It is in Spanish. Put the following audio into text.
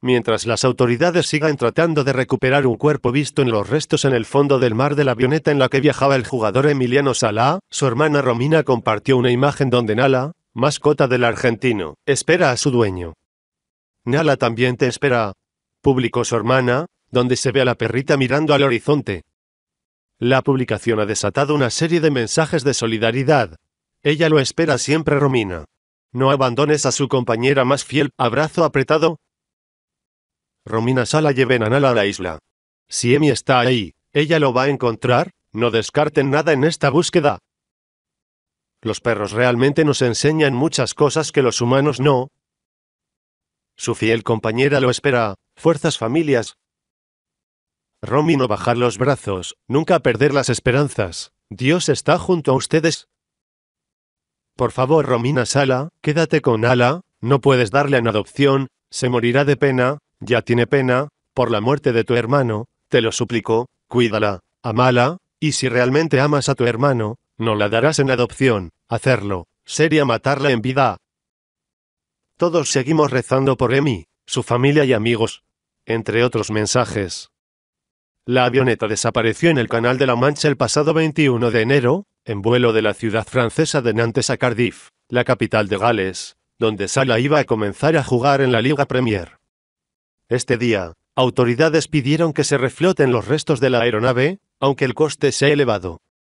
Mientras las autoridades sigan tratando de recuperar un cuerpo visto en los restos en el fondo del mar de la avioneta en la que viajaba el jugador Emiliano Salá, su hermana Romina compartió una imagen donde Nala, mascota del argentino, espera a su dueño. Nala también te espera, publicó su hermana, donde se ve a la perrita mirando al horizonte. La publicación ha desatado una serie de mensajes de solidaridad. Ella lo espera siempre Romina. No abandones a su compañera más fiel, abrazo apretado, Romina Sala lleven a Nala a la isla. Si Emi está ahí, ella lo va a encontrar, no descarten nada en esta búsqueda. Los perros realmente nos enseñan muchas cosas que los humanos no. Su fiel compañera lo espera, fuerzas familias. Romina no bajar los brazos, nunca perder las esperanzas. Dios está junto a ustedes. Por favor, Romina Sala, quédate con Ala, no puedes darle en adopción, se morirá de pena, ya tiene pena, por la muerte de tu hermano, te lo suplico, cuídala, amala, y si realmente amas a tu hermano, no la darás en adopción, hacerlo, sería matarla en vida. Todos seguimos rezando por Emi, su familia y amigos, entre otros mensajes. La avioneta desapareció en el Canal de la Mancha el pasado 21 de enero, en vuelo de la ciudad francesa de Nantes a Cardiff, la capital de Gales, donde Sala iba a comenzar a jugar en la Liga Premier. Este día, autoridades pidieron que se refloten los restos de la aeronave, aunque el coste sea elevado.